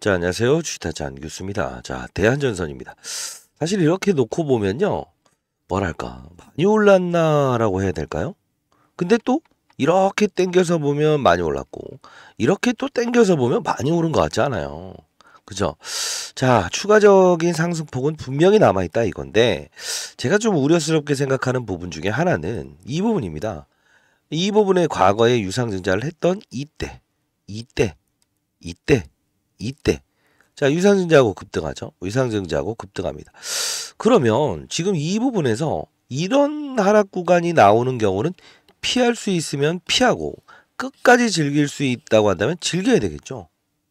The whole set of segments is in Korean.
자, 안녕하세요. 주식타자 안규수입니다. 자, 대한전선입니다. 사실 이렇게 놓고 보면요. 뭐랄까, 많이 올랐나라고 해야 될까요? 근데 또 이렇게 땡겨서 보면 많이 올랐고, 이렇게 또 땡겨서 보면 많이 오른 것 같지 않아요. 그죠? 자, 추가적인 상승폭은 분명히 남아있다 이건데, 제가 좀 우려스럽게 생각하는 부분 중에 하나는 이 부분입니다. 이 부분에 과거에 유상증자를 했던 이때, 이때, 이때, 이때 자 유상증자하고 급등하죠. 유상증자하고 급등합니다. 그러면 지금 이 부분에서 이런 하락 구간이 나오는 경우는 피할 수 있으면 피하고 끝까지 즐길 수 있다고 한다면 즐겨야 되겠죠.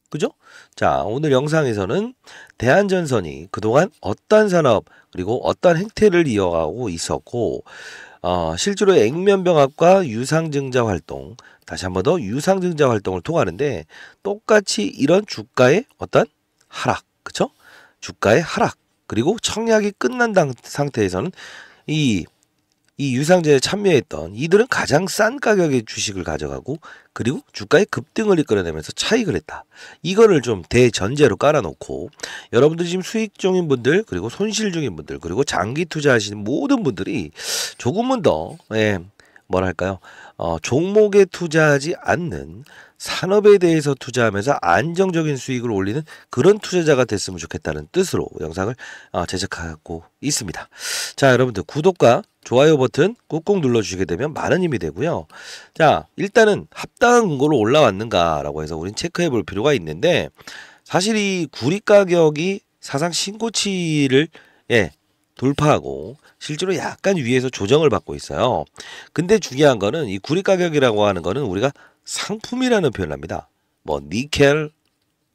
그죠? 자, 오늘 영상에서는 대한전선이 그동안 어떤 산업 그리고 어떤 행태를 이어가고 있었고 어, 실제로 액면병합과 유상증자 활동 다시 한 번 더 유상증자 활동을 통하는데 똑같이 이런 주가의 어떤 하락, 그쵸? 주가의 하락 그리고 청약이 끝난 상태에서는 이, 이 유상증자에 참여했던 이들은 가장 싼 가격의 주식을 가져가고 그리고 주가의 급등을 이끌어내면서 차익을 했다. 이거를 좀 대전제로 깔아놓고 여러분들 지금 수익 중인 분들 그리고 손실 중인 분들 그리고 장기 투자하시는 모든 분들이 조금은 더 예, 뭐랄까요? 어, 종목에 투자하지 않는 산업에 대해서 투자하면서 안정적인 수익을 올리는 그런 투자자가 됐으면 좋겠다는 뜻으로 영상을 어, 제작하고 있습니다. 자, 여러분들 구독과 좋아요 버튼 꾹꾹 눌러주시게 되면 많은 힘이 되고요. 자, 일단은 합당한 근거로 올라왔는가라고 해서 우린 체크해 볼 필요가 있는데 사실 이 구리 가격이 사상 신고치를 예, 돌파하고 실제로 약간 위에서 조정을 받고 있어요. 근데 중요한 거는 이 구리 가격이라고 하는 거는 우리가 상품이라는 표현을 합니다. 뭐 니켈,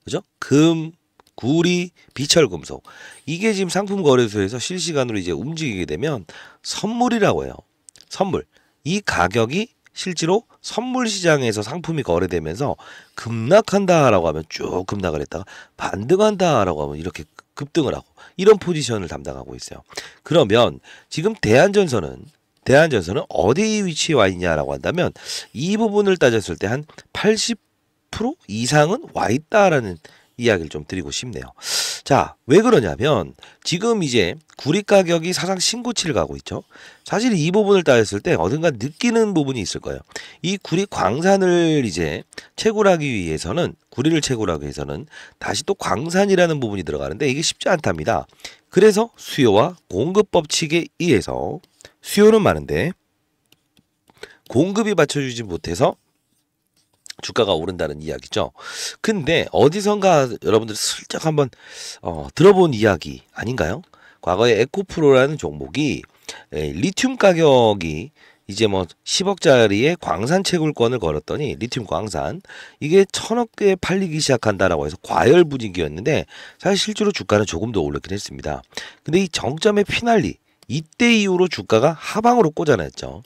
그죠? 금, 구리, 비철금속. 이게 지금 상품 거래소에서 실시간으로 이제 움직이게 되면 선물이라고 해요. 선물. 이 가격이 실제로 선물 시장에서 상품이 거래되면서 급락한다라고 하면 쭉 급락을 했다가 반등한다라고 하면 이렇게 급등을 하고 이런 포지션을 담당하고 있어요. 그러면 지금 대한전선은 대한전선은 어디 위치에 와 있냐라고 한다면 이 부분을 따졌을 때 한 80% 이상은 와 있다라는 이야기를 좀 드리고 싶네요. 자, 왜 그러냐면 지금 이제 구리 가격이 사상 신고치를 가고 있죠. 사실 이 부분을 따졌을 때 어딘가 느끼는 부분이 있을 거예요. 이 구리 광산을 이제 채굴하기 위해서는 구리를 채굴하기 위해서는 다시 또 광산이라는 부분이 들어가는데 이게 쉽지 않답니다. 그래서 수요와 공급 법칙에 의해서 수요는 많은데 공급이 받쳐주지 못해서 주가가 오른다는 이야기죠. 근데 어디선가 여러분들 슬쩍 한번 어, 들어본 이야기 아닌가요? 과거에 에코프로라는 종목이 에, 리튬 가격이 이제 뭐 10억짜리의 광산 채굴권을 걸었더니 리튬 광산 이게 천억 개 팔리기 시작한다라고 해서 과열 분위기였는데 사실 실제로 주가는 조금 더 올랐긴 했습니다. 근데 이 정점에 피날리 이때 이후로 주가가 하방으로 꽂아냈죠.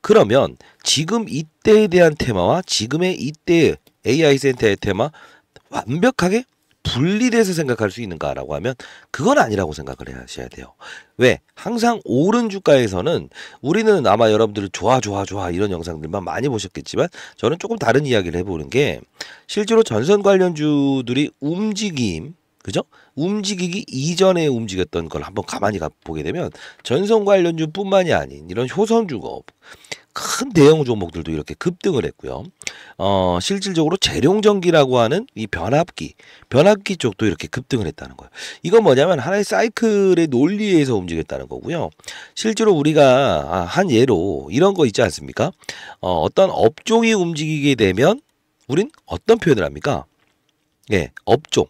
그러면 지금 이때에 대한 테마와 지금의 이때 AI 센터의 테마 완벽하게 분리돼서 생각할 수 있는가라고 하면 그건 아니라고 생각을 하셔야 돼요. 왜? 항상 오른 주가에서는 우리는 아마 여러분들 좋아 좋아 좋아 이런 영상들만 많이 보셨겠지만 저는 조금 다른 이야기를 해보는 게 실제로 전선 관련주들이 움직임 그죠? 움직이기 이전에 움직였던 걸 한번 가만히 보게 되면 전선 관련주뿐만이 아닌 이런 효선 주업 큰 대형 종목들도 이렇게 급등을 했고요. 어, 실질적으로 재룡전기라고 하는 이 변압기, 변압기 쪽도 이렇게 급등을 했다는 거예요. 이건 뭐냐면 하나의 사이클의 논리에서 움직였다는 거고요. 실제로 우리가 아, 한 예로 이런 거 있지 않습니까? 어, 어떤 업종이 움직이게 되면 우린 어떤 표현을 합니까? 예, 업종.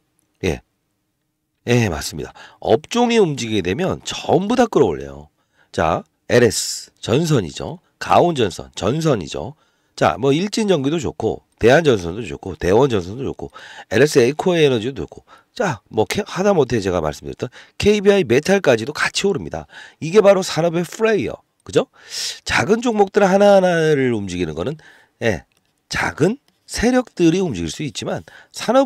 예, 맞습니다. 업종이 움직이게 되면 전부 다 끌어올려요. 자, LS 전선이죠. 가온 전선 전선이죠. 자, 뭐 일진 전기도 좋고 대한 전선도 좋고 대원 전선도 좋고 LS 에코어 에너지도 좋고 자, 뭐 하다 못해 제가 말씀드렸던 KBI 메탈까지도 같이 오릅니다. 이게 바로 산업의 프레이어. 그죠? 작은 종목들 하나하나를 움직이는 거는 예, 작은 세력들이 움직일 수 있지만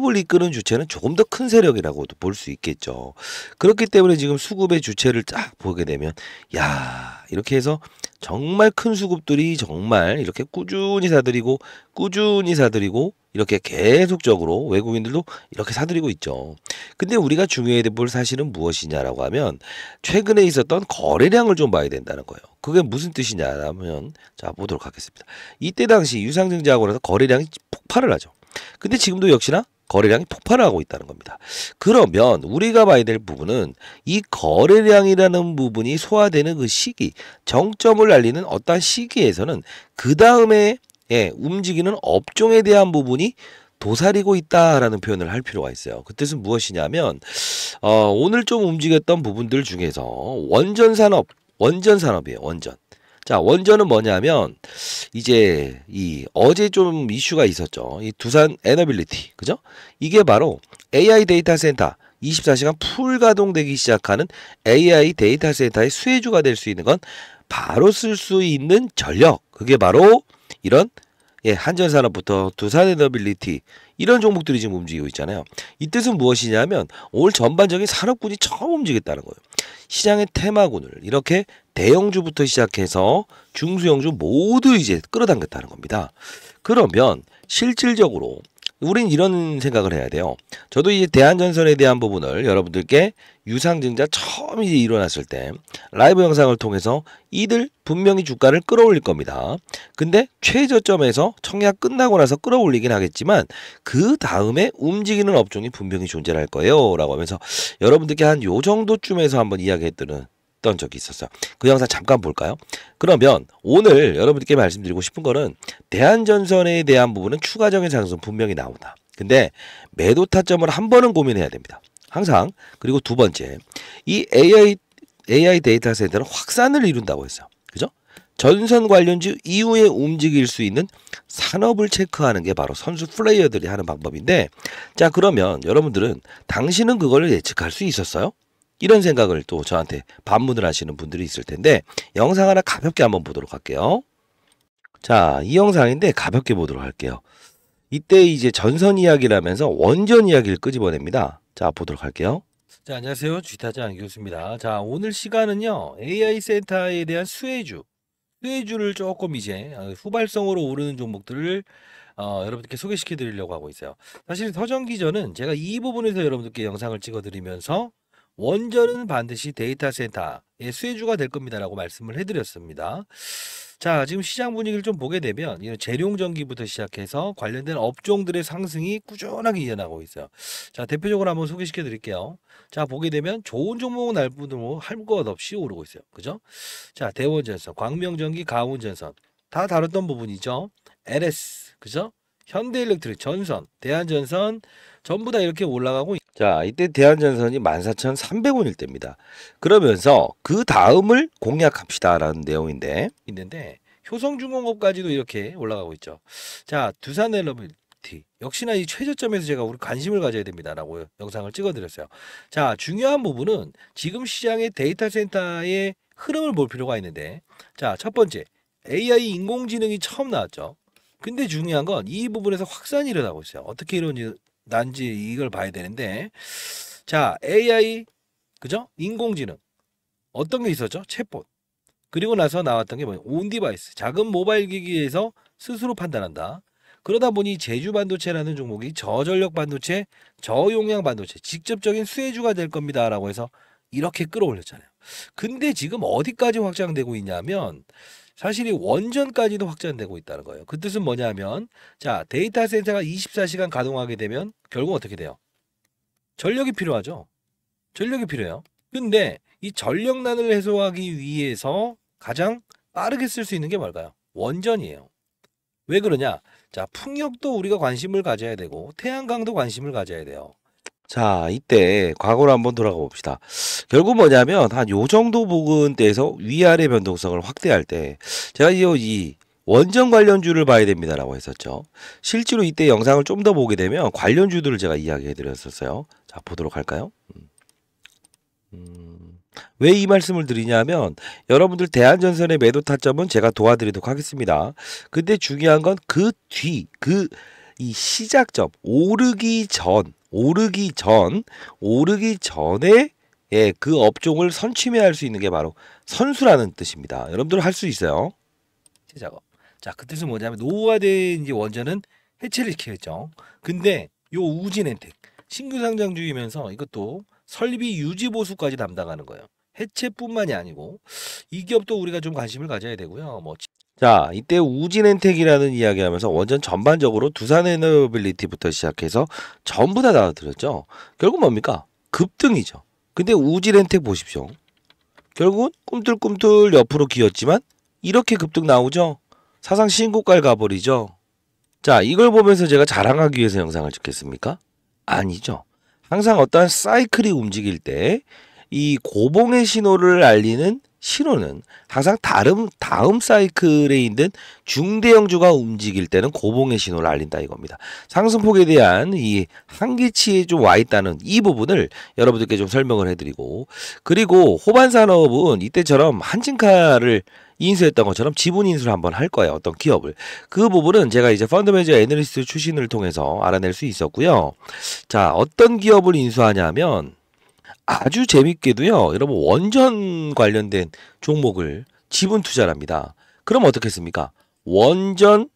산업을 이끄는 주체는 조금 더 큰 세력이라고도 볼 수 있겠죠. 그렇기 때문에 지금 수급의 주체를 쫙 보게 되면 야 이렇게 해서 정말 큰 수급들이 정말 이렇게 꾸준히 사들이고 꾸준히 사들이고 이렇게 계속적으로 외국인들도 이렇게 사들이고 있죠. 근데 우리가 중요해야 볼 사실은 무엇이냐라고 하면 최근에 있었던 거래량을 좀 봐야 된다는 거예요. 그게 무슨 뜻이냐라면 자 보도록 하겠습니다. 이때 당시 유상증자하고라서 거래량이 폭발을 하죠. 근데 지금도 역시나 거래량이 폭발을 하고 있다는 겁니다. 그러면 우리가 봐야 될 부분은 이 거래량이라는 부분이 소화되는 그 시기, 정점을 알리는 어떠한 시기에서는 그 다음에 예, 움직이는 업종에 대한 부분이 도사리고 있다라는 표현을 할 필요가 있어요. 그 뜻은 무엇이냐면 어, 오늘 좀 움직였던 부분들 중에서 원전 산업, 원전 산업이에요. 원전. 자, 원전은 뭐냐면 이제 이 어제 좀 이슈가 있었죠. 이 두산 에너빌리티. 그죠? 이게 바로 AI 데이터 센터 24시간 풀 가동되기 시작하는 AI 데이터 센터의 수혜주가 될 수 있는 건 바로 쓸 수 있는 전력. 그게 바로 이런 예, 한전산업부터 두산에너빌리티 이런 종목들이 지금 움직이고 있잖아요. 이 뜻은 무엇이냐면 올 전반적인 산업군이 처음 움직였다는 거예요. 시장의 테마군을 이렇게 대형주부터 시작해서 중수형주 모두 이제 끌어당겼다는 겁니다. 그러면 실질적으로 우린 이런 생각을 해야 돼요. 저도 이제 대한전선에 대한 부분을 여러분들께 유상증자 처음 이제 일어났을 때 라이브 영상을 통해서 이들 분명히 주가를 끌어올릴 겁니다. 근데 최저점에서 청약 끝나고 나서 끌어올리긴 하겠지만 그 다음에 움직이는 업종이 분명히 존재할 거예요. 라고 하면서 여러분들께 한 요 정도쯤에서 한번 이야기했더는 했던 적이 있었어요. 그 영상 잠깐 볼까요? 그러면 오늘 여러분께 말씀드리고 싶은 거는 대한전선에 대한 부분은 추가적인 상승 분명히 나온다. 근데 매도 타점을 한 번은 고민해야 됩니다. 항상. 그리고 두 번째, 이 AI, AI 데이터 센터는 확산을 이룬다고 했어요. 그죠? 전선 관련주 이후에 움직일 수 있는 산업을 체크하는 게 바로 선수 플레이어들이 하는 방법인데 자 그러면 여러분들은 당신은 그걸 예측할 수 있었어요? 이런 생각을 또 저한테 반문을 하시는 분들이 있을 텐데 영상 하나 가볍게 한번 보도록 할게요. 자, 이 영상인데 가볍게 보도록 할게요. 이때 이제 전선 이야기라면서 원전 이야기를 끄집어냅니다. 자, 보도록 할게요. 자, 안녕하세요. 주타자 안 교수입니다. 자, 오늘 시간은요. AI 센터에 대한 수혜주, 수혜주를 조금 이제 후발성으로 오르는 종목들을 어, 여러분들께 소개시켜 드리려고 하고 있어요. 사실 서정 기전은 제가 이 부분에서 여러분들께 영상을 찍어 드리면서 원전은 반드시 데이터 센터의 수혜주가 될 겁니다라고 말씀을 해드렸습니다. 자, 지금 시장 분위기를 좀 보게 되면 이런 재룡 전기부터 시작해서 관련된 업종들의 상승이 꾸준하게 이어나고 있어요. 자, 대표적으로 한번 소개시켜 드릴게요. 자, 보게 되면 좋은 종목은 날뿐으로 할 것 없이 오르고 있어요. 그죠? 자, 대원전선, 광명전기, 가온전선 다 다뤘던 부분이죠. LS, 그죠? 현대일렉트릭 전선, 대한전선, 전부 다 이렇게 올라가고 자 이때 대한전선이 14,300원일 때입니다. 그러면서 그 다음을 공략합시다라는 내용인데 있는데 효성중공업까지도 이렇게 올라가고 있죠. 자 두산엘러빌 역시나 이 최저점에서 제가 우리 관심을 가져야 됩니다라고 영상을 찍어드렸어요. 자 중요한 부분은 지금 시장의 데이터 센터의 흐름을 볼 필요가 있는데 자 첫 번째 AI 인공지능이 처음 나왔죠. 근데 중요한 건 이 부분에서 확산이 일어나고 있어요. 어떻게 이런 난지 이걸 봐야 되는데 자 AI 그죠? 인공지능 어떤 게 있었죠? 챗봇 그리고 나서 나왔던 게 뭐냐 온 디바이스 작은 모바일 기기에서 스스로 판단한다 그러다 보니 제주 반도체라는 종목이 저전력 반도체 저용량 반도체 직접적인 수혜주가 될 겁니다 라고 해서 이렇게 끌어올렸잖아요 근데 지금 어디까지 확장되고 있냐면 사실이 원전까지도 확장되고 있다는 거예요. 그 뜻은 뭐냐면 자 데이터 센터가 24시간 가동하게 되면 결국 어떻게 돼요? 전력이 필요하죠. 전력이 필요해요. 근데 이 전력난을 해소하기 위해서 가장 빠르게 쓸 수 있는 게 뭘까요? 원전이에요. 왜 그러냐? 자, 풍력도 우리가 관심을 가져야 되고 태양광도 관심을 가져야 돼요. 자, 이때 과거로 한번 돌아가 봅시다. 결국 뭐냐면 한 요 정도 부근대에서 위아래 변동성을 확대할 때 제가 이이 원전 관련주를 봐야 됩니다라고 했었죠. 실제로 이때 영상을 좀 더 보게 되면 관련주들을 제가 이야기해 드렸었어요. 자, 보도록 할까요? 음, 음. 왜이 말씀을 드리냐면 여러분들 대한전선의 매도 타점은 제가 도와드리도록 하겠습니다. 근데 중요한 건 그 뒤, 그 이 시작점 오르기 전 오르기 전 오르기 전에 예, 그 업종을 선취매할 수 있는 게 바로 선수라는 뜻입니다. 여러분들 할 수 있어요. 제작업. 자, 그 뜻은 뭐냐면 노후화된 이제 원전은 해체를 시키겠죠. 근데 요 우진 엔택 신규 상장 중이면서 이것도 설비 유지 보수까지 담당하는 거예요. 해체뿐만이 아니고 이 기업도 우리가 좀 관심을 가져야 되고요. 뭐 자, 이때 우진엔텍이라는 이야기하면서 원전 전반적으로 두산에너빌리티부터 시작해서 전부 다 나와드렸죠. 결국 뭡니까? 급등이죠. 근데 우진엔텍 보십시오. 결국은 꿈틀꿈틀 옆으로 기었지만 이렇게 급등 나오죠. 사상 신고가를 가버리죠. 자, 이걸 보면서 제가 자랑하기 위해서 영상을 찍겠습니까? 아니죠. 항상 어떠한 사이클이 움직일 때 이 고봉의 신호를 알리는 신호는 항상 다른 다음 사이클에 있는 중대형주가 움직일 때는 고봉의 신호를 알린다 이겁니다. 상승폭에 대한 이 한계치에 좀 와 있다는 이 부분을 여러분들께 좀 설명을 해드리고 그리고 호반산업은 이때처럼 한진카를 인수했던 것처럼 지분 인수를 한번 할 거예요. 어떤 기업을. 그 부분은 제가 이제 펀드 매니저 애널리스트 출신을 통해서 알아낼 수 있었고요. 자, 어떤 기업을 인수하냐면 아주 재밌게도요, 여러분 원전 관련된 종목을 지분 투자랍니다. 그럼 어떻겠습니까? 원전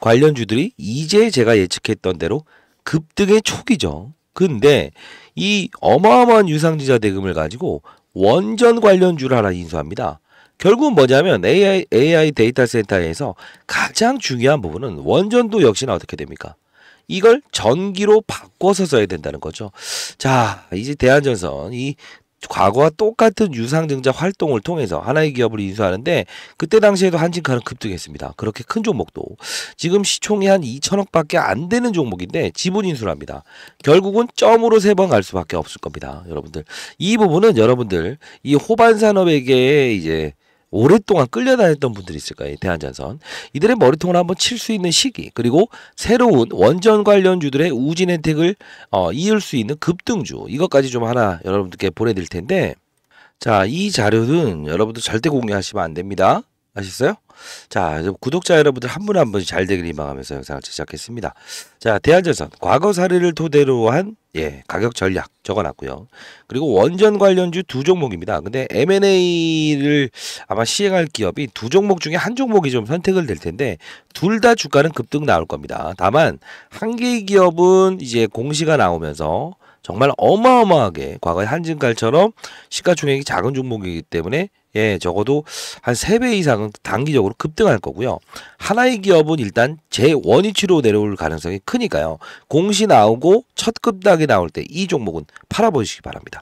관련주들이 이제 제가 예측했던 대로 급등의 초기죠. 근데 이 어마어마한 유상지자 대금을 가지고 원전 관련주를 하나 인수합니다. 결국은 뭐냐면 AI, AI 데이터 센터에서 가장 중요한 부분은 원전도 역시나 어떻게 됩니까? 이걸 전기로 바꿔서 써야 된다는 거죠. 자, 이제 대한전선 이 과거와 똑같은 유상증자 활동을 통해서 하나의 기업을 인수하는데 그때 당시에도 한진카는 급등했습니다. 그렇게 큰 종목도 지금 시총이 한 2천억밖에 안 되는 종목인데 지분 인수를 합니다. 결국은 점으로 세 번 갈 수밖에 없을 겁니다. 여러분들 이 부분은 여러분들 이 호반산업에게 이제 오랫동안 끌려다녔던 분들이 있을 거예요. 대한전선. 이들의 머리통을 한번 칠 수 있는 시기 그리고 새로운 원전 관련주들의 우진 혜택을 어, 이을 수 있는 급등주 이것까지 좀 하나 여러분들께 보내드릴 텐데 자 이 자료는 여러분들 절대 공유하시면 안 됩니다. 아셨어요? 자, 구독자 여러분들 한 분 한 분씩 잘 되길 희망하면서 영상을 제작했습니다. 자, 대한전선 과거 사례를 토대로 한 예, 가격 전략 적어놨고요. 그리고 원전 관련주 두 종목입니다. 근데 M&A를 아마 시행할 기업이 두 종목 중에 한 종목이 좀 선택을 될 텐데 둘 다 주가는 급등 나올 겁니다. 다만 한개 기업은 이제 공시가 나오면서 정말 어마어마하게 과거에 한진칼처럼 시가총액이 작은 종목이기 때문에 예, 적어도 한3배 이상은 단기적으로 급등할 거고요. 하나의 기업은 일단 제 원위치로 내려올 가능성이 크니까요. 공시 나오고 첫 급락이 나올 때 이 종목은 팔아보시기 바랍니다.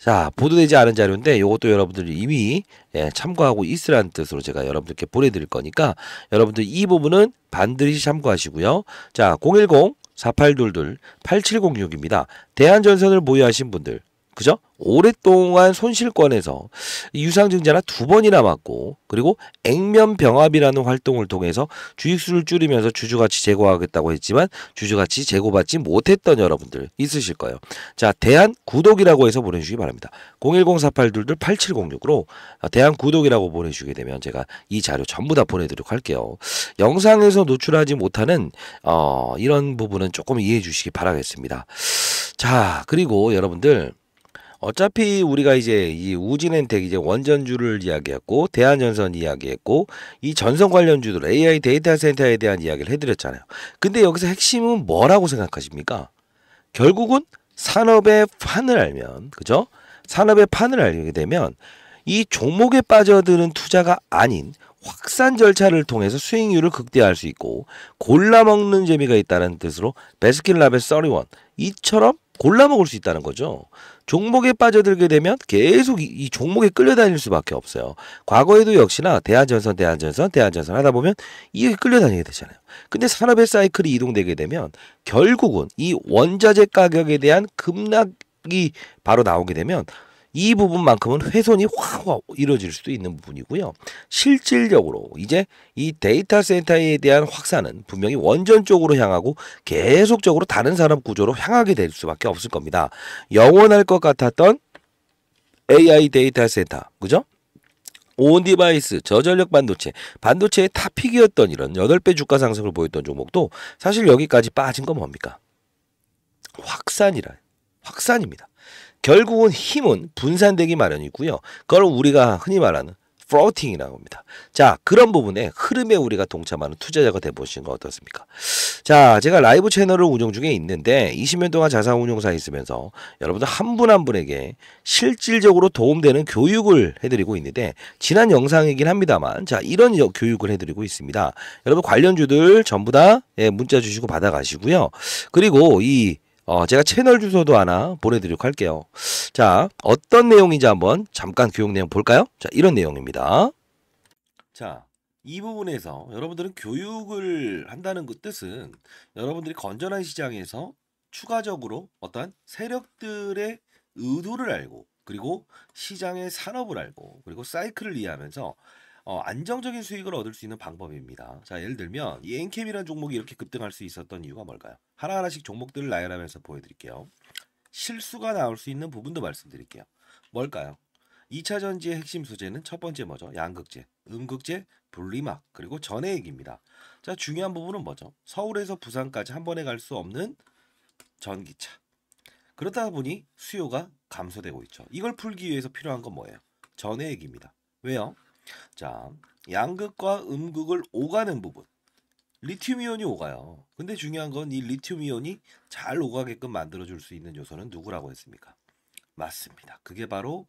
자, 보도되지 않은 자료인데 이것도 여러분들이 이미 예, 참고하고 있으란 뜻으로 제가 여러분들께 보내드릴 거니까 여러분들 이 부분은 반드시 참고하시고요. 자, 010 4822-8706입니다. 대한전선을 보유하신 분들, 그죠? 오랫동안 손실권에서 유상증자나 두 번이나 맞고 그리고 액면 병합이라는 활동을 통해서 주익수를 줄이면서 주주가치 제고하겠다고 했지만 주주가치 제고받지 못했던 여러분들 있으실 거예요. 자, 대한 구독이라고 해서 보내주시기 바랍니다. 010-4822-8706으로 대한 구독이라고 보내주게 되면 제가 이 자료 전부 다 보내드리도록 할게요. 영상에서 노출하지 못하는 어, 이런 부분은 조금 이해해 주시기 바라겠습니다. 자, 그리고 여러분들 어차피 우리가 이제 이 우진엔텍 이제 원전주를 이야기했고 대한전선 이야기했고 이 전선 관련주들 AI 데이터 센터에 대한 이야기를 해드렸잖아요. 근데 여기서 핵심은 뭐라고 생각하십니까? 결국은 산업의 판을 알면 그죠? 산업의 판을 알게 되면 이 종목에 빠져드는 투자가 아닌 확산 절차를 통해서 수익률을 극대화할 수 있고 골라 먹는 재미가 있다는 뜻으로 베스킨라베스 31 이처럼 골라 먹을 수 있다는 거죠. 종목에 빠져들게 되면 계속 이, 종목에 끌려다닐 수밖에 없어요. 과거에도 역시나 대한전선, 대한전선, 대한전선 하다 보면 이게 끌려다니게 되잖아요. 근데 산업의 사이클이 이동되게 되면 결국은 이 원자재 가격에 대한 급락이 바로 나오게 되면 이 부분만큼은 훼손이 확 이루어질 수도 있는 부분이고요. 실질적으로 이제 이 데이터 센터에 대한 확산은 분명히 원전쪽으로 향하고 계속적으로 다른 산업 구조로 향하게 될 수밖에 없을 겁니다. 영원할 것 같았던 AI 데이터 센터, 그죠? 온 디바이스, 저전력 반도체, 반도체의 탑픽이었던 이런 8배 주가 상승을 보였던 종목도 사실 여기까지 빠진 건 뭡니까? 확산이라. 확산입니다. 결국은 힘은 분산되기 마련이고요. 그걸 우리가 흔히 말하는 프로팅이라고 합니다. 자, 그런 부분에 흐름에 우리가 동참하는 투자자가 돼보신는 어떻습니까? 자, 제가 라이브 채널을 운영 중에 있는데 20년 동안 자산운용사에 있으면서 여러분들 한 분한 한 분에게 실질적으로 도움되는 교육을 해드리고 있는데 지난 영상이긴 합니다만 자, 이런 교육을 해드리고 있습니다. 여러분 관련주들 전부 다 예, 문자 주시고 받아가시고요. 그리고 이 어, 제가 채널 주소도 하나 보내드리도록 할게요. 자, 어떤 내용인지 한번 잠깐 교육 내용 볼까요? 자, 이런 내용입니다. 자, 이 부분에서 여러분들은 교육을 한다는 그 뜻은 여러분들이 건전한 시장에서 추가적으로 어떠한 세력들의 의도를 알고 그리고 시장의 산업을 알고 그리고 사이클을 이해하면서 어, 안정적인 수익을 얻을 수 있는 방법입니다. 자, 예를 들면 이 엔캠이라는 종목이 이렇게 급등할 수 있었던 이유가 뭘까요? 하나하나씩 종목들을 나열하면서 보여드릴게요. 실수가 나올 수 있는 부분도 말씀드릴게요. 뭘까요? 2차 전지의 핵심 소재는 첫 번째 뭐죠? 양극재, 음극재, 분리막, 그리고 전해액입니다. 자, 중요한 부분은 뭐죠? 서울에서 부산까지 한 번에 갈 수 없는 전기차. 그렇다 보니 수요가 감소되고 있죠. 이걸 풀기 위해서 필요한 건 뭐예요? 전해액입니다. 왜요? 자, 양극과 음극을 오가는 부분. 리튬이온이 오가요. 근데 중요한 건 이 리튬이온이 잘 오가게끔 만들어줄 수 있는 요소는 누구라고 했습니까? 맞습니다. 그게 바로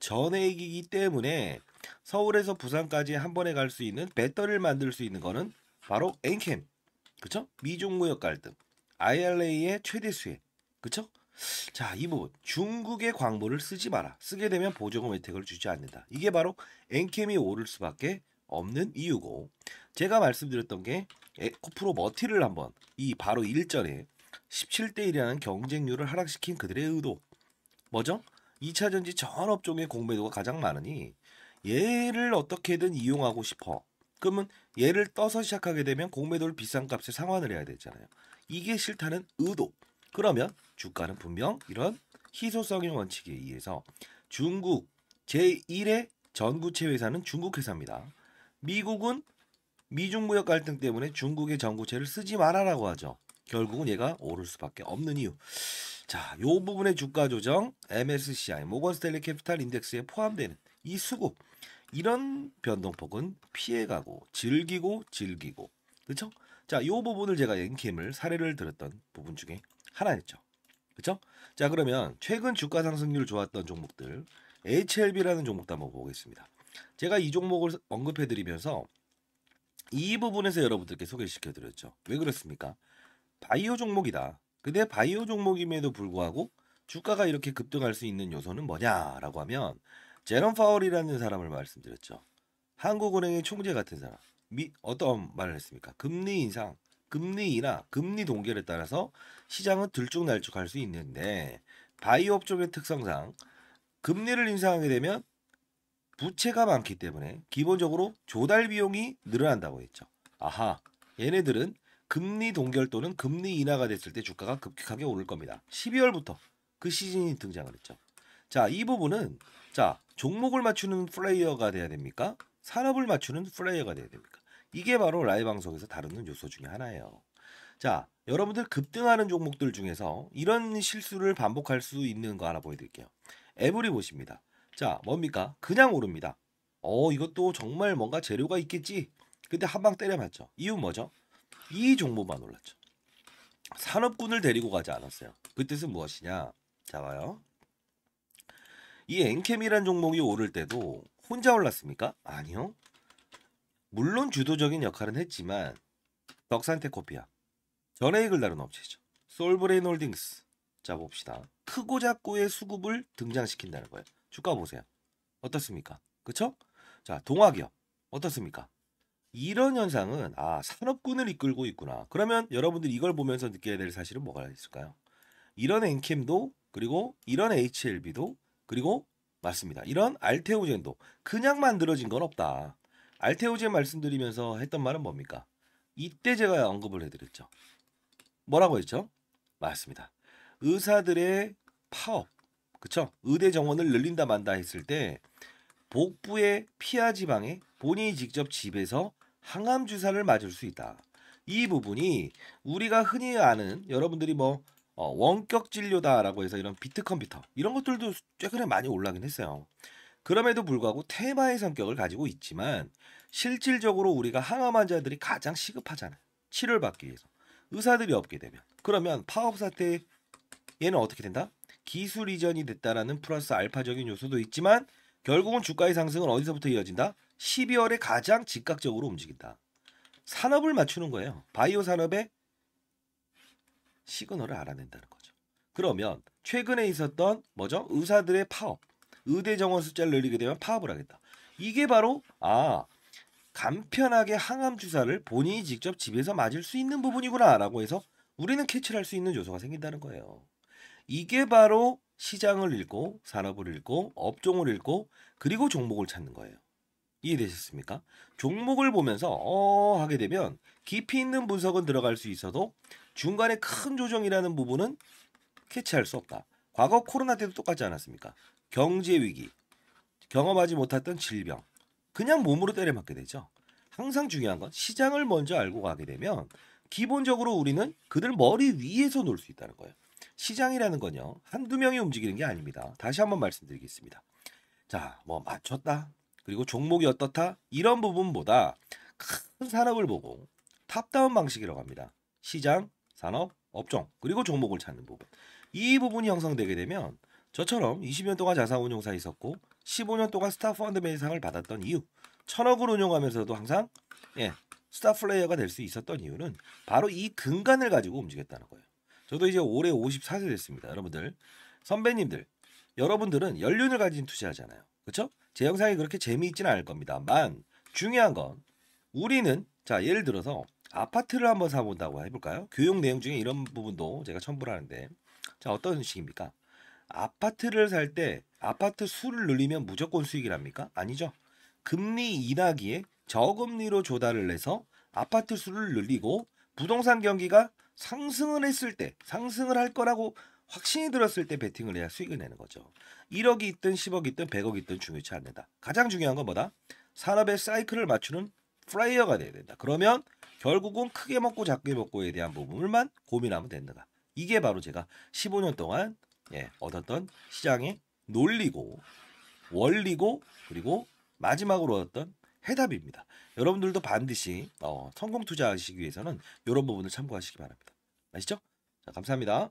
전액이기 때문에 서울에서 부산까지 한 번에 갈 수 있는 배터리를 만들 수 있는 거는 바로 엔캠. 그쵸? 미중무역 갈등. i l a 의 최대 수혜. 그쵸? 자, 이부분 중국의 광고를 쓰지 마라. 쓰게 되면 보조금 혜택을 주지 않는다. 이게 바로 엔캠이 오를 수밖에 없는 이유고 제가 말씀드렸던 게 에코프로 머티를 한번 이 바로 일전에 17대 1이라는 경쟁률을 하락시킨 그들의 의도 뭐죠? 2차 전지 전 업종의 공매도가 가장 많으니 얘를 어떻게든 이용하고 싶어. 그러면 얘를 떠서 시작하게 되면 공매도를 비싼 값에 상환을 해야 되잖아요. 이게 싫다는 의도. 그러면 주가는 분명 이런 희소성의 원칙에 의해서 중국 제1의 전구체 회사는 중국 회사입니다. 미국은 미중 무역 갈등 때문에 중국의 전구체를 쓰지 말아라고 하죠. 결국은 얘가 오를 수밖에 없는 이유. 자, 이 부분의 주가 조정, MSCI, 모건스텔리 캐피탈 인덱스에 포함되는 이 수급, 이런 변동폭은 피해가고 즐기고 즐기고, 그렇죠? 자, 이 부분을 제가 엔캠을 사례를 들었던 부분 중에 하나였죠. 그쵸자 그러면 최근 주가 상승률 좋았던 종목들 HLB라는 종목도 한번 보겠습니다. 제가 이 종목을 언급해드리면서 이 부분에서 여러분들께 소개시켜드렸죠. 왜 그렇습니까? 바이오 종목이다. 근데 바이오 종목임에도 불구하고 주가가 이렇게 급등할 수 있는 요소는 뭐냐라고 하면 제롬 파월이라는 사람을 말씀드렸죠. 한국은행의 총재 같은 사람. 미, 어떤 말을 했습니까? 금리 인상, 금리나 금리 동결에 따라서 시장은 들쭉날쭉 할 수 있는데 바이오업 쪽의 특성상 금리를 인상하게 되면 부채가 많기 때문에 기본적으로 조달 비용이 늘어난다고 했죠. 아하, 얘네들은 금리 동결 또는 금리 인하가 됐을 때 주가가 급격하게 오를 겁니다. 12월부터 그 시즌이 등장을 했죠. 자, 이 부분은 자 종목을 맞추는 플레이어가 돼야 됩니까? 산업을 맞추는 플레이어가 돼야 됩니까? 이게 바로 라이브 방송에서 다루는 요소 중에 하나예요. 자, 여러분들 급등하는 종목들 중에서 이런 실수를 반복할 수 있는 거 하나 보여드릴게요. 에브리 보십니다. 자, 뭡니까? 그냥 오릅니다. 어, 이것도 정말 뭔가 재료가 있겠지. 근데 한방 때려맞죠. 이유 뭐죠? 이 종목만 올랐죠. 산업군을 데리고 가지 않았어요. 그 뜻은 무엇이냐? 자, 봐요. 이 엔캠이란 종목이 오를 때도 혼자 올랐습니까? 아니요. 물론 주도적인 역할은 했지만 덕산테 코피아 전액을 에 다룬 업체죠. 솔브레인 홀딩스 자 봅시다. 크고 작고의 수급을 등장시킨다는 거예요. 주가 보세요. 어떻습니까? 그쵸? 자 동화기업 어떻습니까? 이런 현상은 아 산업군을 이끌고 있구나. 그러면 여러분들이 이걸 보면서 느껴야 될 사실은 뭐가 있을까요? 이런 엔캠도 그리고 이런 HLB도 그리고 맞습니다. 이런 알테오젠도 그냥 만들어진 건 없다. 알테오제 말씀드리면서 했던 말은 뭡니까? 이때 제가 언급을 해드렸죠. 뭐라고 했죠? 맞습니다. 의사들의 파업, 그쵸? 의대 정원을 늘린다 만다 했을 때 복부의 피하 지방에 본인이 직접 집에서 항암 주사를 맞을 수 있다. 이 부분이 우리가 흔히 아는 여러분들이 뭐 어, 원격 진료다라고 해서 이런 비트 컴퓨터 이런 것들도 최근에 많이 올라긴 했어요. 그럼에도 불구하고 테마의 성격을 가지고 있지만 실질적으로 우리가 항암 환자들이 가장 시급하잖아요. 치료를 받기 위해서. 의사들이 없게 되면. 그러면 파업 사태 얘는 어떻게 된다? 기술 이전이 됐다라는 플러스 알파적인 요소도 있지만 결국은 주가의 상승은 어디서부터 이어진다? 12월에 가장 즉각적으로 움직인다. 산업을 맞추는 거예요. 바이오 산업의 시그널을 알아낸다는 거죠. 그러면 최근에 있었던 뭐죠? 의사들의 파업. 의대 정원 숫자를 늘리게 되면 파업을 하겠다. 이게 바로 아 간편하게 항암 주사를 본인이 직접 집에서 맞을 수 있는 부분이구나라고 해서 우리는 캐치할수 있는 요소가 생긴다는 거예요. 이게 바로 시장을 읽고 산업을 읽고 업종을 읽고 그리고 종목을 찾는 거예요. 이해되셨습니까? 종목을 보면서 어 하게 되면 깊이 있는 분석은 들어갈 수 있어도 중간에 큰 조정이라는 부분은 캐치할 수 없다. 과거 코로나 때도 똑같지 않았습니까? 경제 위기, 경험하지 못했던 질병, 그냥 몸으로 때려맞게 되죠. 항상 중요한 건 시장을 먼저 알고 가게 되면 기본적으로 우리는 그들 머리 위에서 놀 수 있다는 거예요. 시장이라는 건요 한두 명이 움직이는 게 아닙니다. 다시 한번 말씀드리겠습니다. 자, 뭐 맞췄다. 그리고 종목이 어떻다 이런 부분보다 큰 산업을 보고 탑다운 방식이라고 합니다. 시장, 산업, 업종 그리고 종목을 찾는 부분 이 부분이 형성되게 되면 저처럼 20년 동안 자산운용사 있었고 15년 동안 스타 펀드 매니상을 받았던 이유 천억을 운용하면서도 항상 예, 스타 플레이어가 될 수 있었던 이유는 바로 이 근간을 가지고 움직였다는 거예요. 저도 이제 올해 54세 됐습니다. 여러분들 선배님들 여러분들은 연륜을 가진 투자잖아요 그렇죠? 제 영상이 그렇게 재미있지는 않을 겁니다만 중요한 건 우리는 자 예를 들어서 아파트를 한번 사본다고 해볼까요? 교육 내용 중에 이런 부분도 제가 첨부를 하는데 자 어떤 식입니까? 아파트를 살 때 아파트 수를 늘리면 무조건 수익이랍니까? 아니죠. 금리 인하기에 저금리로 조달을 해서 아파트 수를 늘리고 부동산 경기가 상승을 했을 때 상승을 할 거라고 확신이 들었을 때 베팅을 해야 수익을 내는 거죠. 1억이 있든 10억이 있든 100억이 있든 중요치 않는다. 가장 중요한 건 뭐다? 산업의 사이클을 맞추는 프라이어가 돼야 된다. 그러면 결국은 크게 먹고 작게 먹고에 대한 부분만 고민하면 된다. 이게 바로 제가 15년 동안 예, 얻었던 시장의 논리고 원리고 그리고 마지막으로 얻었던 해답입니다. 여러분들도 반드시 어, 성공 투자하시기 위해서는 이런 부분을 참고하시기 바랍니다. 아시죠? 자, 감사합니다.